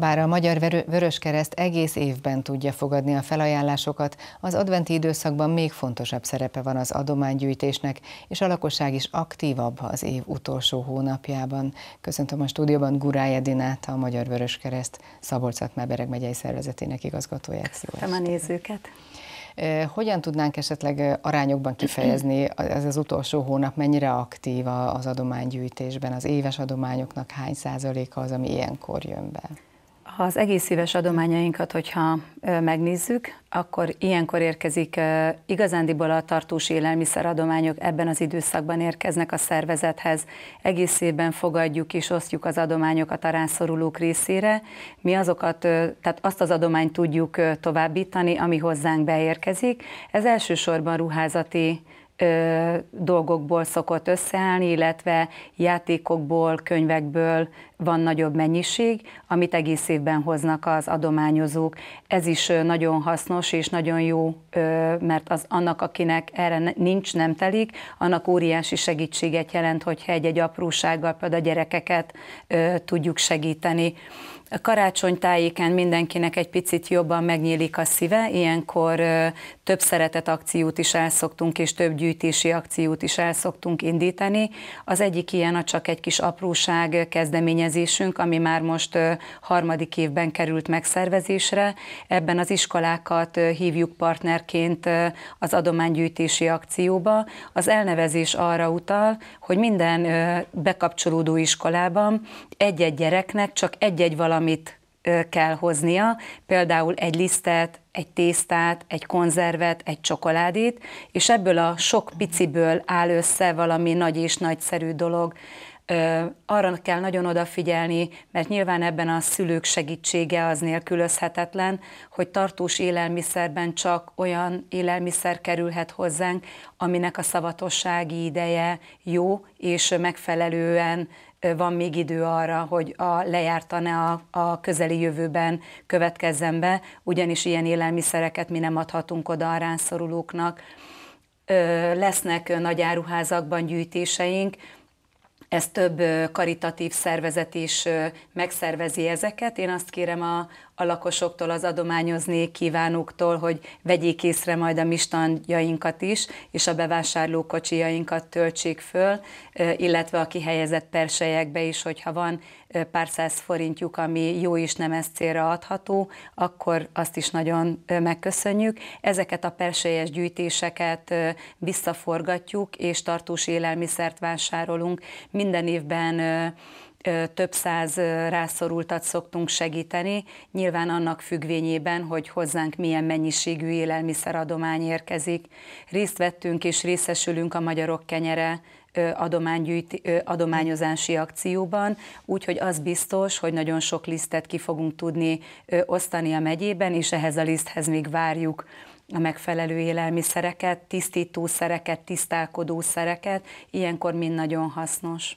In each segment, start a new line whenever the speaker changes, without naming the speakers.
Bár a Magyar Vöröskereszt egész évben tudja fogadni a felajánlásokat, az adventi időszakban még fontosabb szerepe van az adománygyűjtésnek, és a lakosság is aktívabb az év utolsó hónapjában. Köszöntöm a stúdióban Gurály Edinát, a Magyar Vöröskereszt szabolcs bereg megyei szervezetének igazgatóját. Köszönöm a nézőket! Hogyan tudnánk esetleg arányokban kifejezni, ez az utolsó hónap mennyire aktív az adománygyűjtésben, az éves adományoknak hány százaléka az, ami ilyenkor jön be? Ha az egész éves adományainkat, hogyha megnézzük,
akkor ilyenkor érkezik igazándiból a tartós élelmiszeradományok ebben az időszakban érkeznek a szervezethez. Egész évben fogadjuk és osztjuk az adományokat a rászorulók részére. Mi azokat, tehát azt az adományt tudjuk továbbítani, ami hozzánk beérkezik. Ez elsősorban ruházati ö, dolgokból szokott összeállni, illetve játékokból, könyvekből van nagyobb mennyiség, amit egész évben hoznak az adományozók. Ez is nagyon hasznos és nagyon jó, ö, mert az annak, akinek erre nincs, nem telik, annak óriási segítséget jelent, hogyha egy-egy aprósággal például a gyerekeket ö, tudjuk segíteni. Karácsony tájéken mindenkinek egy picit jobban megnyílik a szíve, ilyenkor több szeretet akciót is elszoktunk, és több gyűjtési akciót is elszoktunk indítani. Az egyik ilyen a Csak egy kis apróság kezdeményezésünk, ami már most harmadik évben került megszervezésre. Ebben az iskolákat hívjuk partnerként az adománygyűjtési akcióba. Az elnevezés arra utal, hogy minden bekapcsolódó iskolában egy-egy gyereknek csak egy-egy valami valamit kell hoznia, például egy lisztet, egy tésztát, egy konzervet, egy csokoládét, és ebből a sok piciből áll össze valami nagy és nagyszerű dolog arra kell nagyon odafigyelni, mert nyilván ebben a szülők segítsége az nélkülözhetetlen, hogy tartós élelmiszerben csak olyan élelmiszer kerülhet hozzánk, aminek a szavatossági ideje jó és megfelelően van még idő arra, hogy a lejártane a, a közeli jövőben következzen be, ugyanis ilyen élelmiszereket mi nem adhatunk oda a ránszorulóknak. Lesznek nagy áruházakban gyűjtéseink, ez több karitatív szervezet is megszervezi ezeket. Én azt kérem a, a lakosoktól, az adományozni kívánóktól, hogy vegyék észre majd a mistandjainkat is, és a bevásárlókocsijainkat töltsék föl, illetve a kihelyezett persejekbe is, hogyha van pár száz forintjuk, ami jó is nem ez célra adható, akkor azt is nagyon megköszönjük. Ezeket a persejes gyűjtéseket visszaforgatjuk, és tartós élelmiszert vásárolunk. Mi minden évben több száz rászorultat szoktunk segíteni, nyilván annak függvényében, hogy hozzánk milyen mennyiségű élelmiszeradomány érkezik. Részt vettünk és részesülünk a Magyarok Kenyere adományozási akcióban, úgyhogy az biztos, hogy nagyon sok lisztet ki fogunk tudni osztani a megyében, és ehhez a liszthez még várjuk a megfelelő élelmiszereket, tisztítószereket, tisztálkodószereket, ilyenkor mind nagyon hasznos.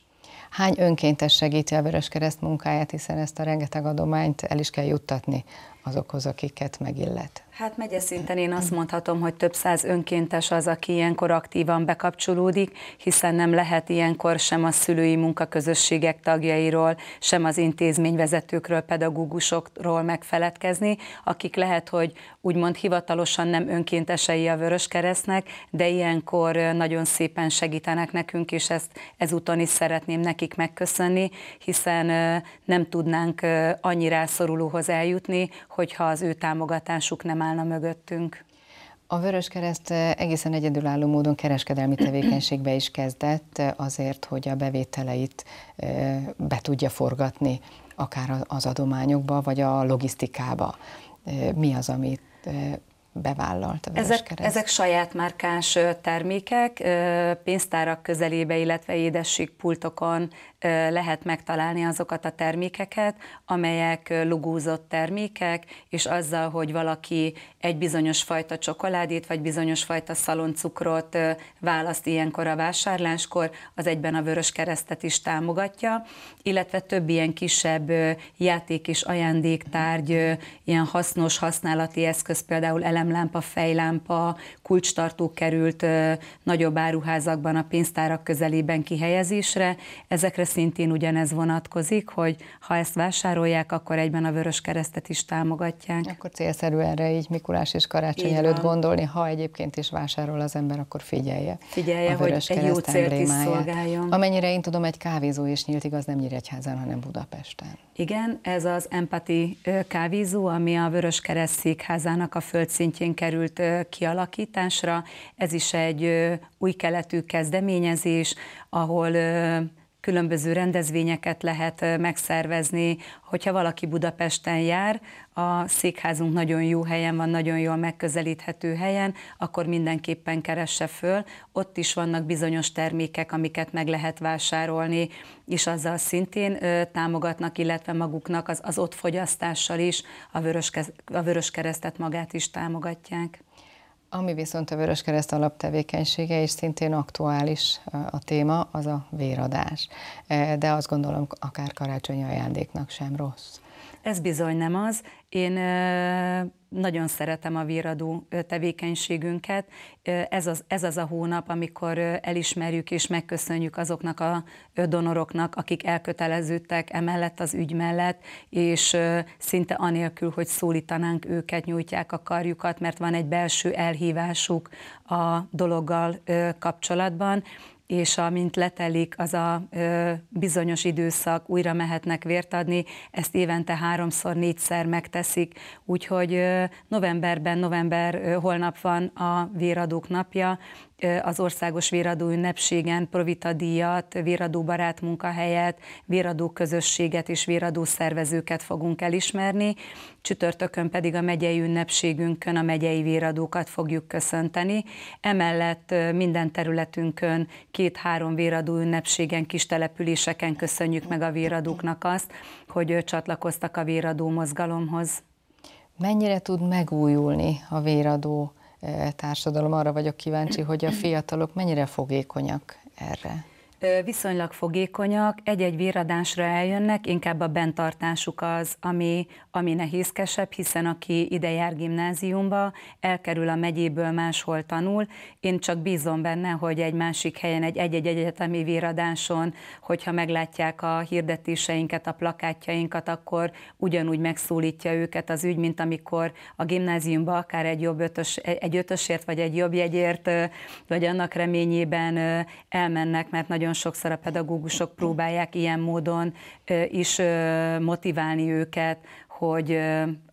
Hány önkéntes segíti a Vöröskereszt munkáját, hiszen ezt a rengeteg adományt el is kell juttatni azokhoz, akiket megillet.
Hát megye szinten én azt mondhatom, hogy több száz önkéntes az, aki ilyenkor aktívan bekapcsolódik, hiszen nem lehet ilyenkor sem a szülői munkaközösségek tagjairól, sem az intézményvezetőkről, pedagógusokról megfeledkezni, akik lehet, hogy úgymond hivatalosan nem önkéntesei a Vörös Keresztnek, de ilyenkor nagyon szépen segítenek nekünk, és ezt ezúton is szeretném nekik megköszönni, hiszen nem tudnánk annyira szorulóhoz eljutni, hogyha az ő támogatásuk nem állna mögöttünk.
A vörös kereszt eh, egészen egyedülálló módon kereskedelmi tevékenységbe is kezdett eh, azért, hogy a bevételeit eh, be tudja forgatni, akár az adományokba, vagy a logisztikába. Mi az, amit bevállalt a ezek,
ezek saját márkás termékek, pénztárak közelébe, illetve édességpultokon lehet megtalálni azokat a termékeket, amelyek lugúzott termékek, és azzal, hogy valaki egy bizonyos fajta csokoládét, vagy bizonyos fajta szaloncukrot választ ilyenkor a vásárláskor, az egyben a Vörös Keresztet is támogatja, illetve több ilyen kisebb játék és ajándéktárgy, ilyen hasznos használati eszköz, például elem szemlámpa, fejlámpa, kulcstartó került nagyobb áruházakban a pénztárak közelében kihelyezésre. Ezekre szintén ugyanez vonatkozik, hogy ha ezt vásárolják,
akkor egyben a Vörös Keresztet is támogatják. Akkor célszerű erre így Mikulás és karácsony így előtt gondolni, ha egyébként is vásárol az ember, akkor figyelje.
Figyelje, hogy egy jó célt is szolgáljon.
Amennyire én tudom, egy kávézó is nyílt, igaz, nem Nyíregyházán, hanem Budapesten. Igen,
ez az Empati kávézó, ami a Vörös Kereszt székházának a földszint szintjén került kialakításra. Ez is egy új keletű kezdeményezés, ahol különböző rendezvényeket lehet megszervezni. Hogyha valaki Budapesten jár, a székházunk nagyon jó helyen van, nagyon jól megközelíthető helyen, akkor mindenképpen keresse föl. Ott is vannak bizonyos termékek, amiket meg lehet vásárolni, és azzal szintén támogatnak, illetve maguknak az, az ott fogyasztással is a vörös, a vörös keresztet magát is támogatják.
Ami viszont a Vörös Kereszt alaptevékenysége, és szintén aktuális a téma, az a véradás. De azt gondolom, akár karácsonyi ajándéknak sem rossz.
Ez bizony nem az. Én nagyon szeretem a víradó tevékenységünket. Ez az, ez az a hónap, amikor elismerjük és megköszönjük azoknak a donoroknak, akik elköteleződtek emellett az ügy mellett, és szinte anélkül, hogy szólítanánk őket, nyújtják a karjukat, mert van egy belső elhívásuk a dologgal kapcsolatban és amint letelik az a bizonyos időszak, újra mehetnek vért adni, ezt évente háromszor, négyszer megteszik, úgyhogy novemberben, november holnap van a véradók napja, az országos véradó ünnepségen Provita díjat, véradó barát munkahelyet, véradó közösséget és véradó szervezőket fogunk elismerni, csütörtökön pedig a megyei ünnepségünkön a megyei véradókat fogjuk köszönteni. Emellett minden területünkön két-három véradó ünnepségen, kis településeken köszönjük meg a véradóknak azt, hogy csatlakoztak a véradó mozgalomhoz.
Mennyire tud megújulni a véradó társadalom, arra vagyok kíváncsi, hogy a fiatalok mennyire fogékonyak erre
viszonylag fogékonyak, egy-egy virradásra eljönnek, inkább a bentartásuk az, ami, ami nehézkesebb, hiszen aki ide jár gimnáziumba, elkerül a megyéből máshol tanul. Én csak bízom benne, hogy egy másik helyen, egy egy-egy egyetemi virradáson, hogyha meglátják a hirdetéseinket, a plakátjainkat, akkor ugyanúgy megszólítja őket az ügy, mint amikor a gimnáziumba akár egy jobb ötös, egy ötösért, vagy egy jobb jegyért, vagy annak reményében elmennek, mert nagyon nagyon sokszor a pedagógusok próbálják ilyen módon is motiválni őket, hogy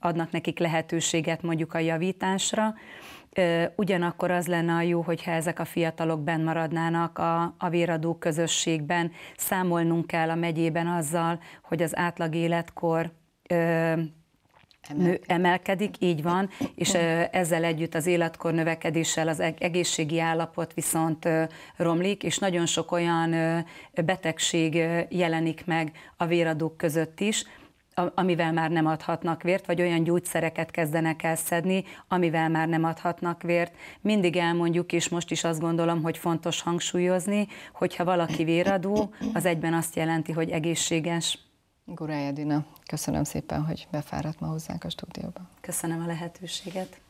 adnak nekik lehetőséget mondjuk a javításra. Ugyanakkor az lenne a jó, hogyha ezek a fiatalok benn maradnának a, a véradó közösségben. Számolnunk kell a megyében azzal, hogy az átlag életkor emelkedik. emelkedik, így van, és ezzel együtt az életkor növekedéssel az egészségi állapot viszont romlik, és nagyon sok olyan betegség jelenik meg a véradók között is, amivel már nem adhatnak vért, vagy olyan gyógyszereket kezdenek el szedni, amivel már nem adhatnak vért. Mindig elmondjuk, és most is azt gondolom, hogy fontos hangsúlyozni, hogyha valaki véradó, az egyben azt jelenti, hogy egészséges.
Gurája Dina, köszönöm szépen, hogy befáradt ma hozzánk a stúdióba.
Köszönöm a lehetőséget.